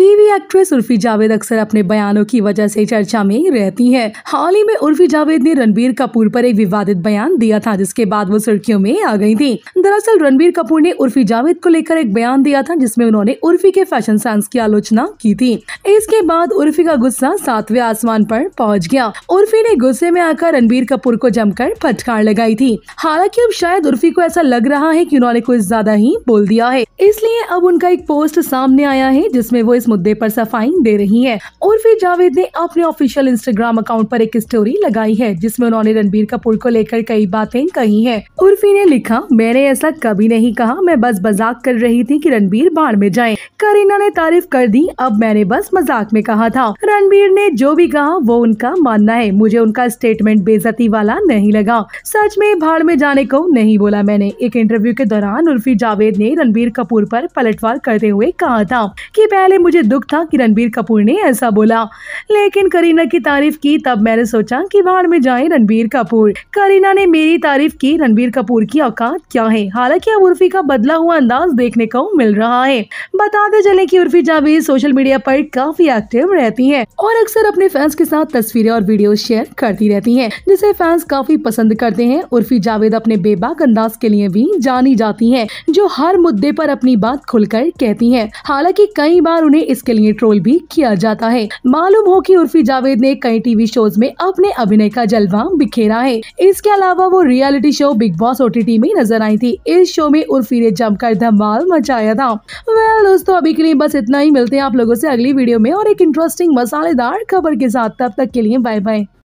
TV actress Urfi Javed अक्सर अपने बयानों की वजह से चर्चा में रहती हैं। हाल ही में उर्फी जावेद ने रणबीर कपूर पर एक विवादित बयान दिया था जिसके बाद वो सुर्खियों में आ गई थी दरअसल रणबीर कपूर ने उर्फी जावेद को लेकर एक बयान दिया था जिसमें उन्होंने उर्फी के फैशन सेंस की आलोचना की थी इसके बाद उर्फी का गुस्सा सातवें आसमान पर पहुंच गया उर्फी ने गुस्से में आकर रणबीर कपूर को जमकर फटकार लगाई थी हालांकि अब शायद उर्फी को ऐसा लग रहा है की उन्होंने कुछ ज्यादा ही बोल दिया है इसलिए अब उनका एक पोस्ट सामने आया है जिसमे वो इस मुद्दे पर सफाई दे रही हैं उर्फी जावेद ने अपने ऑफिशियल इंस्टाग्राम अकाउंट पर एक स्टोरी लगाई है जिसमें उन्होंने रणबीर कपूर को लेकर कई बातें कही हैं उर्फी ने लिखा मैंने ऐसा कभी नहीं कहा मैं बस मजाक कर रही थी कि रणबीर बाढ़ में जाए करीना ने तारीफ कर दी अब मैंने बस मजाक में कहा था रणबीर ने जो भी कहा वो उनका मानना है मुझे उनका स्टेटमेंट बेजती वाला नहीं लगा सच में भाड़ में जाने को नहीं बोला मैंने एक इंटरव्यू के दौरान उर्फी जावेद ने रणबीर कपूर पर पलटवार करते हुए कहा था कि पहले मुझे मुझे दुख था कि रणबीर कपूर ने ऐसा बोला लेकिन करीना की तारीफ की तब मैंने सोचा कि बाहर में जाए रणबीर कपूर करीना ने मेरी तारीफ की रणबीर कपूर की औकात क्या है हालांकि अब उर्फी का बदला हुआ अंदाज देखने को मिल रहा है बताते चले की उर्फी जावेद सोशल मीडिया पर काफी एक्टिव रहती है और अक्सर अपने फैंस के साथ तस्वीरें और वीडियो शेयर करती रहती है जिसे फैंस काफी पसंद करते हैं उर्फी जावेद अपने बेबाक अंदाज के लिए भी जानी जाती है जो हर मुद्दे पर अपनी बात खुलकर कहती है हालांकि कई बार उन्हें में इसके लिए ट्रोल भी किया जाता है मालूम हो कि उर्फी जावेद ने कई टीवी शोज में अपने अभिनय का जलवा बिखेरा है इसके अलावा वो रियलिटी शो बिग बॉस ओ में नजर आई थी इस शो में उर्फी ने जमकर धमाल मचाया था वेल दोस्तों अभी के लिए बस इतना ही मिलते हैं आप लोगों से अगली वीडियो में और एक इंटरेस्टिंग मसालेदार खबर के साथ तब तक के लिए बाय बाय